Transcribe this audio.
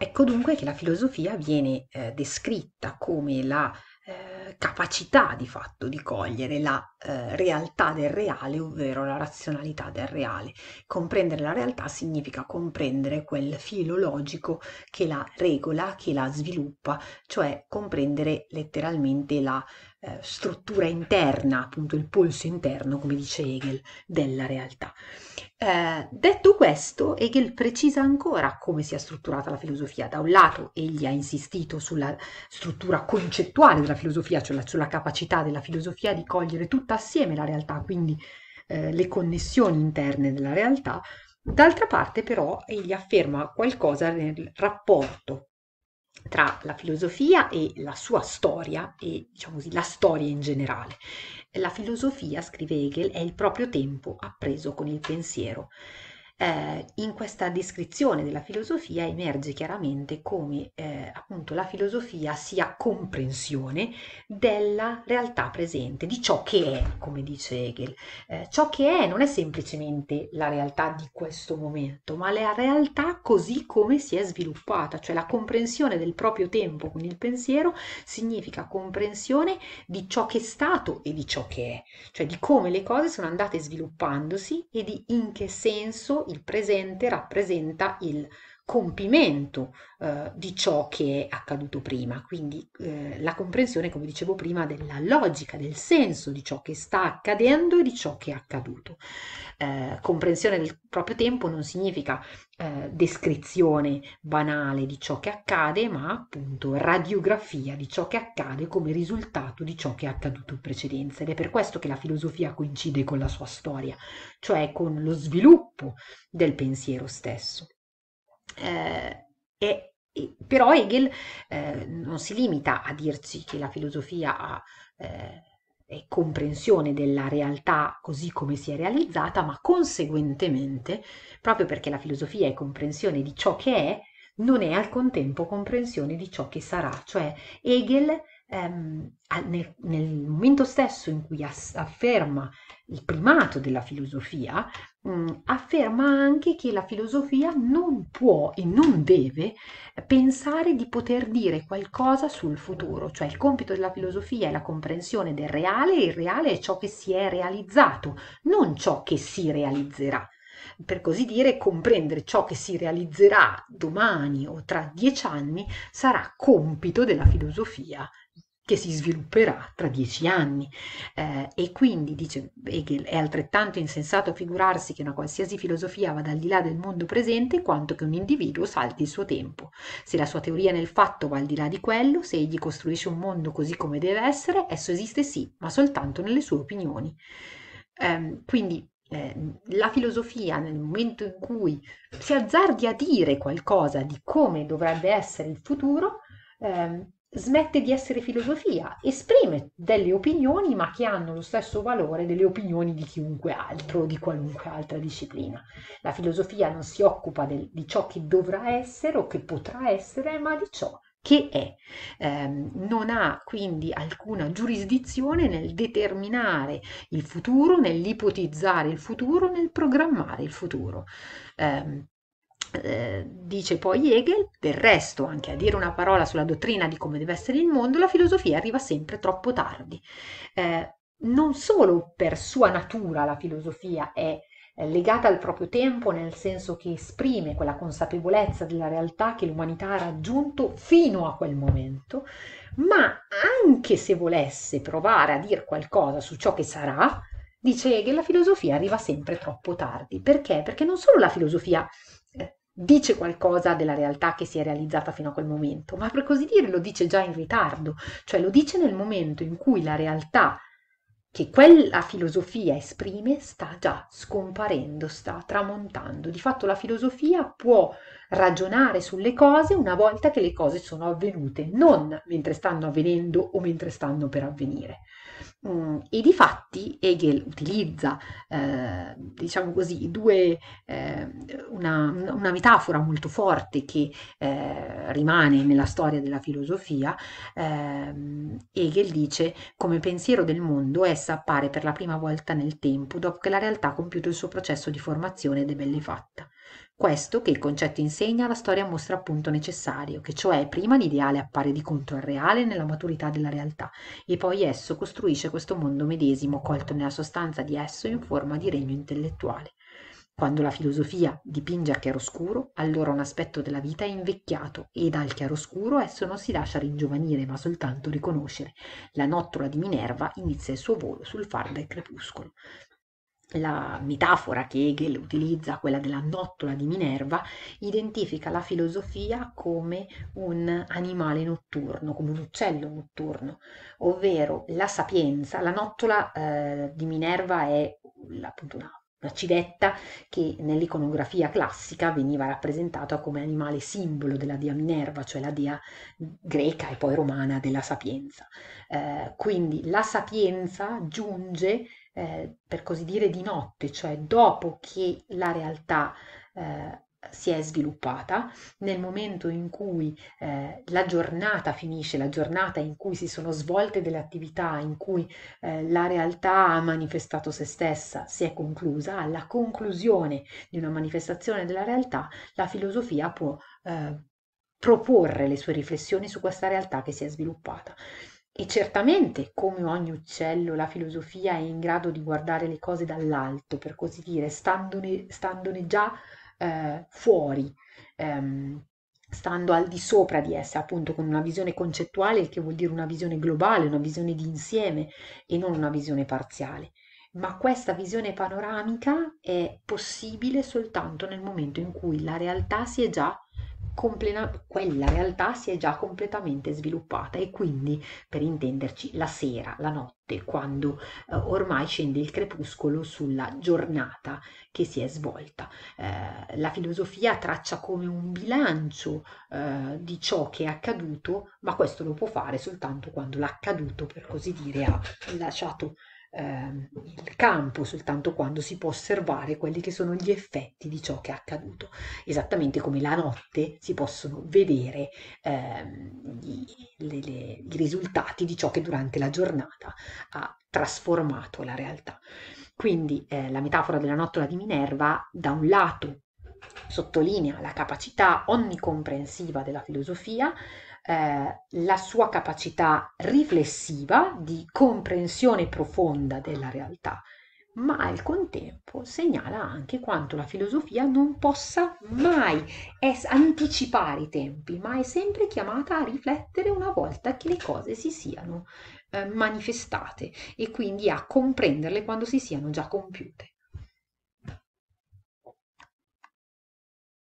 Ecco dunque che la filosofia viene eh, descritta come la eh, capacità di fatto di cogliere la eh, realtà del reale, ovvero la razionalità del reale. Comprendere la realtà significa comprendere quel filo logico che la regola, che la sviluppa, cioè comprendere letteralmente la eh, struttura interna, appunto il polso interno, come dice Hegel, della realtà. Eh, detto questo, Hegel precisa ancora come sia strutturata la filosofia. Da un lato, egli ha insistito sulla struttura concettuale della filosofia, cioè la, sulla capacità della filosofia di cogliere tutta assieme la realtà, quindi eh, le connessioni interne della realtà. D'altra parte, però, egli afferma qualcosa nel rapporto tra la filosofia e la sua storia e diciamo così la storia in generale. La filosofia, scrive Hegel, è il proprio tempo appreso con il pensiero eh, in questa descrizione della filosofia emerge chiaramente come eh, appunto la filosofia sia comprensione della realtà presente, di ciò che è, come dice Hegel. Eh, ciò che è non è semplicemente la realtà di questo momento, ma la realtà così come si è sviluppata, cioè la comprensione del proprio tempo con il pensiero significa comprensione di ciò che è stato e di ciò che è, cioè di come le cose sono andate sviluppandosi e di in che senso il presente rappresenta il compimento eh, di ciò che è accaduto prima, quindi eh, la comprensione, come dicevo prima, della logica, del senso di ciò che sta accadendo e di ciò che è accaduto. Eh, comprensione del proprio tempo non significa eh, descrizione banale di ciò che accade, ma appunto radiografia di ciò che accade come risultato di ciò che è accaduto in precedenza ed è per questo che la filosofia coincide con la sua storia, cioè con lo sviluppo del pensiero stesso. Eh, e, e, però Hegel eh, non si limita a dirci che la filosofia ha, eh, è comprensione della realtà così come si è realizzata, ma conseguentemente, proprio perché la filosofia è comprensione di ciò che è, non è al contempo comprensione di ciò che sarà, cioè Hegel ehm, nel, nel, momento stesso in cui ass- afferma il primato della filosofia, mh, mm, afferma anche che la filosofia non può e non deve pensare di poter dire qualcosa sul futuro, cioè il compito della filosofia è la comprensione del reale e il reale è ciò che si è realizzato, non ciò che si realizzerà per così dire comprendere ciò che si realizzerà domani o tra dieci anni sarà compito della filosofia che si svilupperà tra dieci anni. Eh, e quindi, dice Hegel, è altrettanto insensato figurarsi che una qualsiasi filosofia vada al di là del mondo presente quanto che un individuo salti il suo tempo. Se la sua teoria nel fatto va al di là di quello, se egli costruisce un mondo così come deve essere, esso esiste sì, ma soltanto nelle sue opinioni. Eh, quindi Ehm, la filosofia nel momento in cui si azzardi a dire qualcosa di come dovrebbe essere il futuro, eh, smette di essere filosofia, esprime delle opinioni ma che hanno lo stesso valore delle opinioni di chiunque altro o di qualunque altra disciplina. La filosofia non si occupa del, di ciò che dovrà essere o che potrà essere, ma di ciò che è, ehm, non ha quindi alcuna giurisdizione nel determinare il futuro, nell'ipotizzare il futuro, nel programmare il futuro. Eh, eh, dice poi Hegel, del resto anche a dire una parola sulla dottrina di come deve essere il mondo, la filosofia arriva sempre troppo tardi. Eh, non solo per sua natura la filosofia è legata al proprio tempo, nel senso che esprime quella consapevolezza della realtà che l'umanità ha raggiunto fino a quel momento, ma anche se volesse provare a dire qualcosa su ciò che sarà, dice che la filosofia arriva sempre troppo tardi. Perché? Perché non solo la filosofia eh, dice qualcosa della realtà che si è realizzata fino a quel momento, ma per così dire lo dice già in ritardo, cioè lo dice nel momento in cui la realtà che quella filosofia esprime sta già scomparendo, sta tramontando. Di fatto la filosofia può ragionare sulle cose una volta che le cose sono avvenute, non mentre stanno avvenendo o mentre stanno per avvenire. Mm, e di fatti Hegel utilizza, eh, diciamo così, due, eh, una, una, metafora molto forte che eh, rimane nella storia della filosofia. Ehm, Hegel dice come pensiero del mondo essa appare per la prima volta nel tempo dopo che la realtà ha compiuto il suo processo di formazione ed è belle fatta questo che il concetto insegna la storia mostra appunto necessario che cioè prima l'ideale appare di contro al reale nella maturità della realtà e poi esso costruisce questo mondo medesimo colto nella sostanza di esso in forma di regno intellettuale quando la filosofia dipinge a chiaroscuro allora un aspetto della vita è invecchiato e dal chiaroscuro esso non si lascia ringiovanire ma soltanto riconoscere la nottola di Minerva inizia il suo volo sul far del crepuscolo la metafora che Hegel utilizza, quella della nottola di Minerva, identifica la filosofia come un animale notturno, come un uccello notturno, ovvero la sapienza, la nottola eh, di Minerva è appunto una una civetta che nell'iconografia classica veniva rappresentata come animale simbolo della dea Minerva, cioè la dea greca e poi romana della sapienza. Eh, quindi la sapienza giunge eh, per così dire, di notte, cioè dopo che la realtà eh, si è sviluppata, nel momento in cui eh, la giornata finisce, la giornata in cui si sono svolte delle attività, in cui eh, la realtà ha manifestato se stessa, si è conclusa, alla conclusione di una manifestazione della realtà, la filosofia può eh, proporre le sue riflessioni su questa realtà che si è sviluppata e certamente come ogni uccello la filosofia è in grado di guardare le cose dall'alto per così dire standone, standone già eh, fuori ehm, stando al di sopra di esse, appunto con una visione concettuale, il che vuol dire una visione globale, una visione di insieme e non una visione parziale. Ma questa visione panoramica è possibile soltanto nel momento in cui la realtà si è già complena- quella realtà si è già completamente sviluppata e quindi, per intenderci, la sera, la notte, quando eh, ormai scende il crepuscolo sulla giornata che si è svolta. Eh, la filosofia traccia come un bilancio eh, di ciò che è accaduto, ma questo lo può fare soltanto quando l'accaduto, per così dire, ha lasciato eh, il campo soltanto quando si può osservare quelli che sono gli effetti di ciò che è accaduto, esattamente come la notte si possono vedere eh, gli, le, le, i risultati di ciò che durante la giornata ha trasformato la realtà. Quindi eh, la metafora della nottola di Minerva da un lato sottolinea la capacità onnicomprensiva della filosofia, eh, la sua capacità riflessiva di comprensione profonda della realtà, ma al contempo segnala anche quanto la filosofia non possa mai es- anticipare i tempi, ma è sempre chiamata a riflettere una volta che le cose si siano eh, manifestate e quindi a comprenderle quando si siano già compiute.